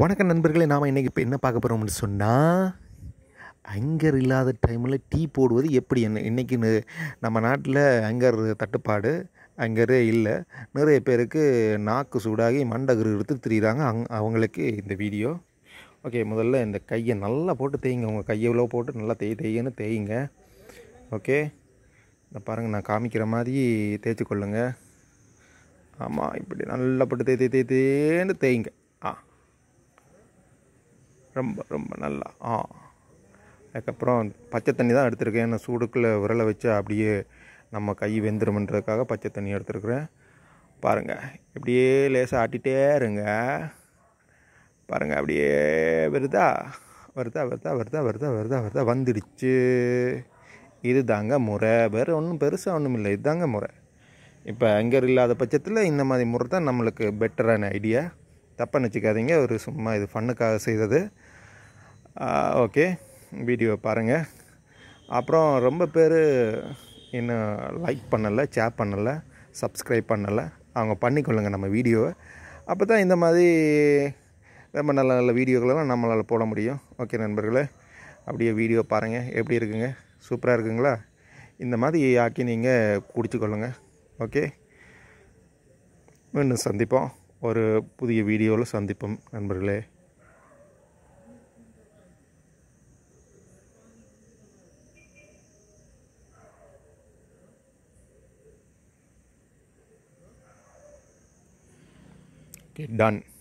வணக்கம் நண்பர்களே நாம் இன்றைக்கி இப்போ என்ன பார்க்க போகிறோம்னு சொன்னால் ஹங்கர் இல்லாத டைமில் டீ போடுவது எப்படி என்ன இன்றைக்கி நம்ம நாட்டில் ஹங்கர் தட்டுப்பாடு அங்கரே இல்லை நிறைய பேருக்கு நாக்கு சூடாகி மண்டகர் எடுத்து திரியிறாங்க அங் அவங்களுக்கு இந்த வீடியோ ஓகே முதல்ல இந்த கையை நல்லா போட்டு தேய்ங்க உங்கள் கையை இவ்வளோ போட்டு நல்லா தேய் தேய்ன்னு தேயுங்க ஓகே இந்த பாருங்கள் நான் காமிக்கிற மாதிரி தேய்ச்சி கொள்ளுங்கள் ஆமாம் இப்படி நல்லா போட்டு தேய் தேய் தேய்ன்னு தேய்ங்க ரொம்ப ரொம்ப நல்லா ஆ அதுக்கப்புறம் பச்சை தண்ணி தான் எடுத்திருக்கேன் நான் சூடுக்குள்ளே விரலை வச்சு அப்படியே நம்ம கை வெந்துருமன்றதுக்காக பச்சை தண்ணி எடுத்துருக்குறேன் பாருங்கள் இப்படியே லேசாக ஆட்டிகிட்டே இருங்க பாருங்கள் அப்படியே வருதா வருதா வருதா வருதா வருதா வருதா வருதா வந்துடுச்சு இது தாங்க முறை வேறு ஒன்றும் பெருசாக ஒன்றும் இல்லை இதுதாங்க முறை இப்போ அங்கர் இல்லாத பட்சத்தில் இந்த மாதிரி முறை தான் நம்மளுக்கு பெட்டரான ஐடியா தப்பாக நினச்சிக்காதீங்க ஒரு சும்மா இது ஃபண்ணுக்காக செய்தது ஓகே வீடியோ பாருங்கள் அப்புறம் ரொம்ப பேர் இன்னும் லைக் பண்ணலை ஷேர் பண்ணலை சப்ஸ்கிரைப் பண்ணலை அவங்க பண்ணிக்கொள்ளுங்க நம்ம வீடியோவை அப்போ தான் இந்த மாதிரி ரொம்ப நல்ல நல்ல வீடியோகளெல்லாம் நம்மளால் போட முடியும் ஓகே நண்பர்களே அப்படியே வீடியோ பாருங்கள் எப்படி இருக்குங்க சூப்பராக இருக்குங்களா இந்த மாதிரி ஆக்கி நீங்கள் குடிச்சுக்கொள்ளுங்க ஓகே இன்னும் சந்திப்போம் ஒரு புதிய வீடியோவில் சந்திப்போம் நண்பர்களே done